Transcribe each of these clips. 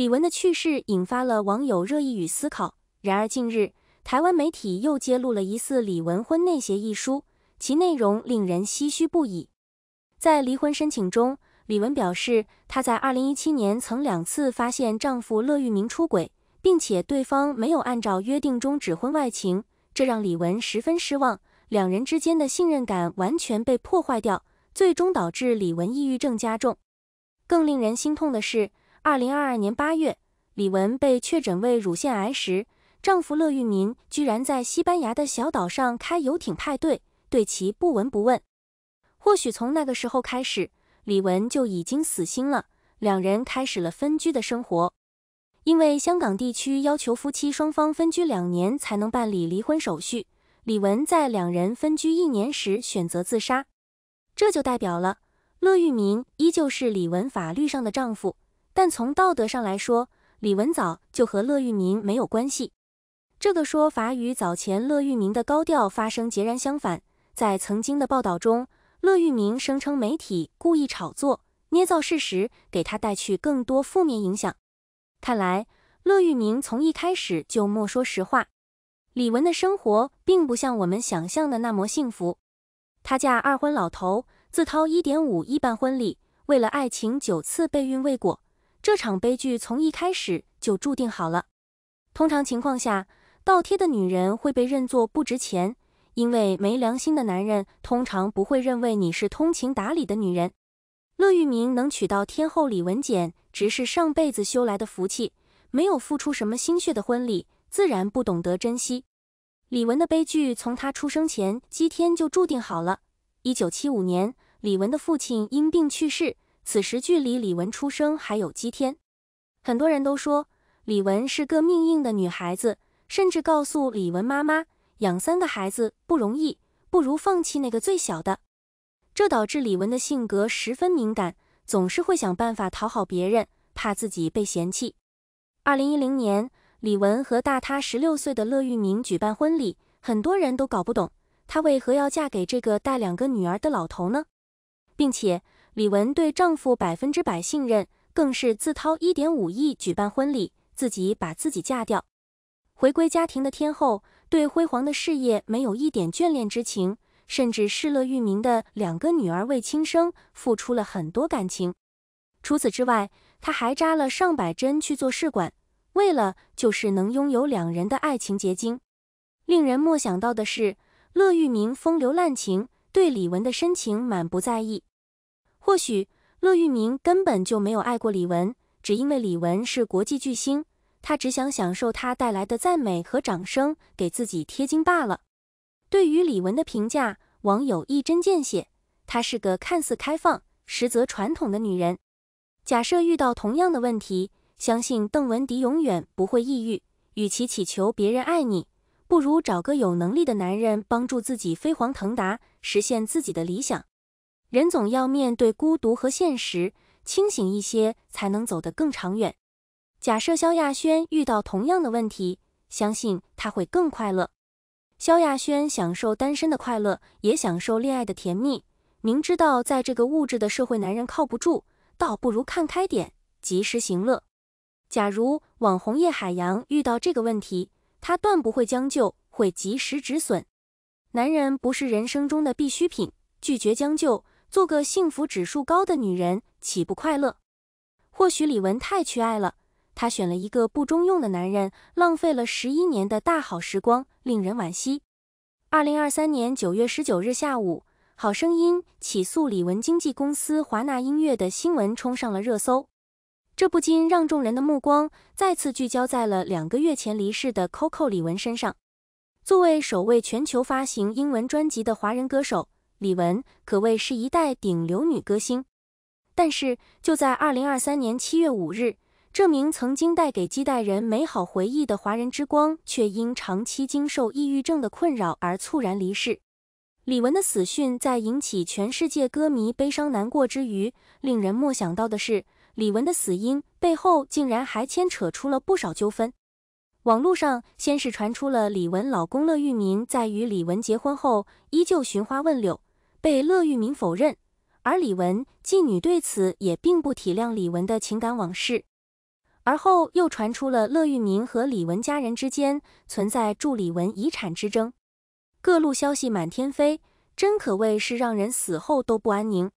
李文的去世引发了网友热议与思考。然而，近日台湾媒体又揭露了疑似李文婚内协议书，其内容令人唏嘘不已。在离婚申请中，李文表示，她在2017年曾两次发现丈夫乐玉明出轨，并且对方没有按照约定终止婚外情，这让李文十分失望，两人之间的信任感完全被破坏掉，最终导致李文抑郁症加重。更令人心痛的是。二零二二年八月，李玟被确诊为乳腺癌时，丈夫乐玉民居然在西班牙的小岛上开游艇派对，对其不闻不问。或许从那个时候开始，李玟就已经死心了。两人开始了分居的生活。因为香港地区要求夫妻双方分居两年才能办理离婚手续，李玟在两人分居一年时选择自杀，这就代表了乐玉民依旧是李玟法律上的丈夫。但从道德上来说，李文早就和乐玉明没有关系。这个说法与早前乐玉明的高调发声截然相反。在曾经的报道中，乐玉明声称媒体故意炒作、捏造事实，给他带去更多负面影响。看来乐玉明从一开始就没说实话。李文的生活并不像我们想象的那么幸福。他嫁二婚老头，自掏一点五亿办婚礼，为了爱情九次备孕未果。这场悲剧从一开始就注定好了。通常情况下，倒贴的女人会被认作不值钱，因为没良心的男人通常不会认为你是通情达理的女人。乐玉明能娶到天后李文简，只是上辈子修来的福气，没有付出什么心血的婚礼，自然不懂得珍惜。李文的悲剧从他出生前几天就注定好了。一九七五年，李文的父亲因病去世。此时距离李文出生还有七天，很多人都说李文是个命硬的女孩子，甚至告诉李文妈妈养三个孩子不容易，不如放弃那个最小的。这导致李文的性格十分敏感，总是会想办法讨好别人，怕自己被嫌弃。二零一零年，李文和大她十六岁的乐玉明举办婚礼，很多人都搞不懂她为何要嫁给这个带两个女儿的老头呢，并且。李玟对丈夫百分之百信任，更是自掏一点五亿举办婚礼，自己把自己嫁掉。回归家庭的天后，对辉煌的事业没有一点眷恋之情，甚至视乐玉明的两个女儿为亲生，付出了很多感情。除此之外，她还扎了上百针去做试管，为了就是能拥有两人的爱情结晶。令人莫想到的是，乐玉明风流滥情，对李玟的深情满不在意。或许乐玉明根本就没有爱过李玟，只因为李玟是国际巨星，他只想享受她带来的赞美和掌声，给自己贴金罢了。对于李玟的评价，网友一针见血：她是个看似开放，实则传统的女人。假设遇到同样的问题，相信邓文迪永远不会抑郁。与其祈求别人爱你，不如找个有能力的男人帮助自己飞黄腾达，实现自己的理想。人总要面对孤独和现实，清醒一些才能走得更长远。假设萧亚轩遇到同样的问题，相信他会更快乐。萧亚轩享受单身的快乐，也享受恋爱的甜蜜。明知道在这个物质的社会，男人靠不住，倒不如看开点，及时行乐。假如网红叶海洋遇到这个问题，他断不会将就，会及时止损。男人不是人生中的必需品，拒绝将就。做个幸福指数高的女人，岂不快乐？或许李玟太缺爱了，她选了一个不中用的男人，浪费了十一年的大好时光，令人惋惜。二零二三年九月十九日下午，《好声音》起诉李玟经纪公司华纳音乐的新闻冲上了热搜，这不禁让众人的目光再次聚焦在了两个月前离世的 Coco 李玟身上。作为首位全球发行英文专辑的华人歌手。李玟可谓是一代顶流女歌星，但是就在二零二三年七月五日，这名曾经带给几代人美好回忆的华人之光，却因长期经受抑郁症的困扰而猝然离世。李玟的死讯在引起全世界歌迷悲伤难过之余，令人没想到的是，李玟的死因背后竟然还牵扯出了不少纠纷。网络上先是传出了李玟老公乐玉民在与李玟结婚后依旧寻花问柳。被乐玉明否认，而李玟继女对此也并不体谅李玟的情感往事。而后又传出了乐玉明和李玟家人之间存在助李文遗产之争，各路消息满天飞，真可谓是让人死后都不安宁。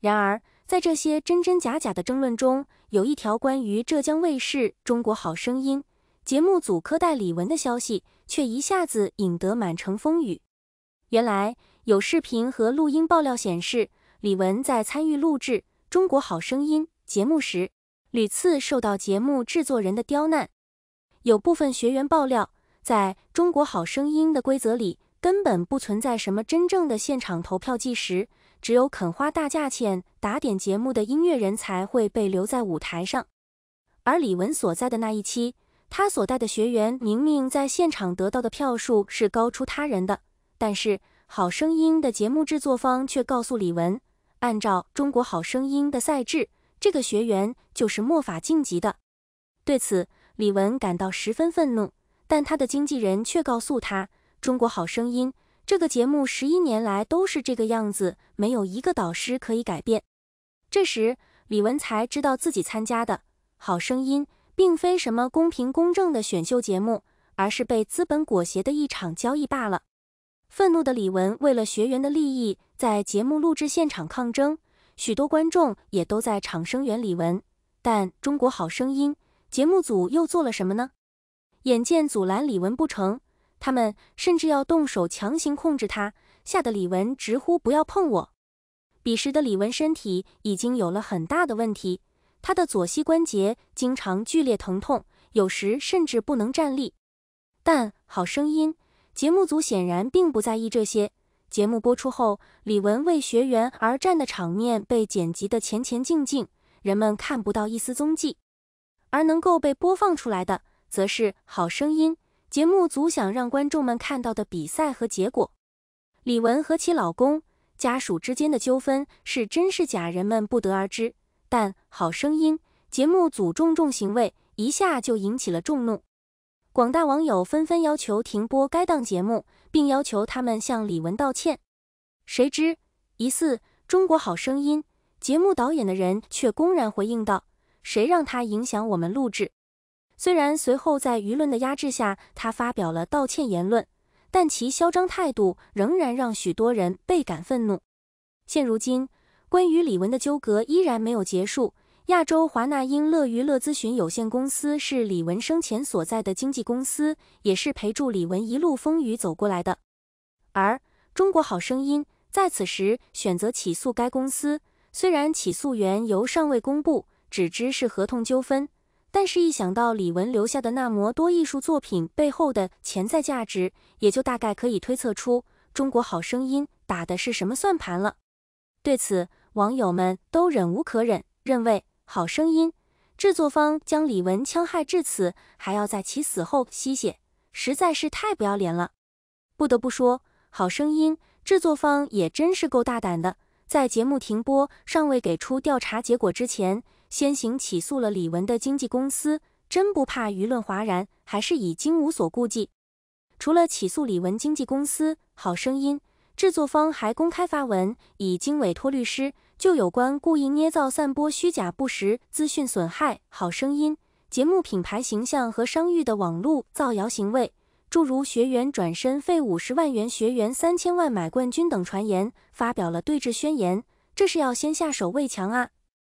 然而，在这些真真假假的争论中，有一条关于浙江卫视《中国好声音》节目组苛待李玟的消息，却一下子引得满城风雨。原来。有视频和录音爆料显示，李玟在参与录制《中国好声音》节目时，屡次受到节目制作人的刁难。有部分学员爆料，在《中国好声音》的规则里，根本不存在什么真正的现场投票计时，只有肯花大价钱打点节目的音乐人才会被留在舞台上。而李玟所在的那一期，他所带的学员明明在现场得到的票数是高出他人的，但是。好声音的节目制作方却告诉李玟，按照中国好声音的赛制，这个学员就是没法晋级的。对此，李玟感到十分愤怒，但他的经纪人却告诉他，中国好声音这个节目十一年来都是这个样子，没有一个导师可以改变。这时，李玟才知道自己参加的好声音并非什么公平公正的选秀节目，而是被资本裹挟的一场交易罢了。愤怒的李玟为了学员的利益，在节目录制现场抗争，许多观众也都在场声援李玟。但《中国好声音》节目组又做了什么呢？眼见阻拦李玟不成，他们甚至要动手强行控制她，吓得李玟直呼“不要碰我”。彼时的李玟身体已经有了很大的问题，她的左膝关节经常剧烈疼痛，有时甚至不能站立。但好声音。节目组显然并不在意这些。节目播出后，李玟为学员而战的场面被剪辑得前前静静，人们看不到一丝踪迹。而能够被播放出来的，则是《好声音》节目组想让观众们看到的比赛和结果。李玟和其老公家属之间的纠纷是真是假，人们不得而知。但《好声音》节目组种种行为，一下就引起了众怒。广大网友纷纷要求停播该档节目，并要求他们向李玟道歉。谁知，疑似《中国好声音》节目导演的人却公然回应道：“谁让他影响我们录制？”虽然随后在舆论的压制下，他发表了道歉言论，但其嚣张态度仍然让许多人倍感愤怒。现如今，关于李玟的纠葛依然没有结束。亚洲华纳英乐娱乐咨询有限公司是李玟生前所在的经纪公司，也是陪助李玟一路风雨走过来的。而《中国好声音》在此时选择起诉该公司，虽然起诉缘由尚未公布，只知是合同纠纷，但是，一想到李玟留下的那么多艺术作品背后的潜在价值，也就大概可以推测出《中国好声音》打的是什么算盘了。对此，网友们都忍无可忍，认为。好声音制作方将李玟戕害至此，还要在其死后吸血，实在是太不要脸了。不得不说，好声音制作方也真是够大胆的，在节目停播、尚未给出调查结果之前，先行起诉了李玟的经纪公司，真不怕舆论哗然，还是已经无所顾忌。除了起诉李玟经纪公司，好声音制作方还公开发文，已经委托律师。就有关故意捏造、散播虚假不实资讯，损害《好声音》节目品牌形象和商誉的网路造谣行为，诸如学员转身费五十万元、学员三千万买冠军等传言，发表了对峙宣言。这是要先下手为强啊！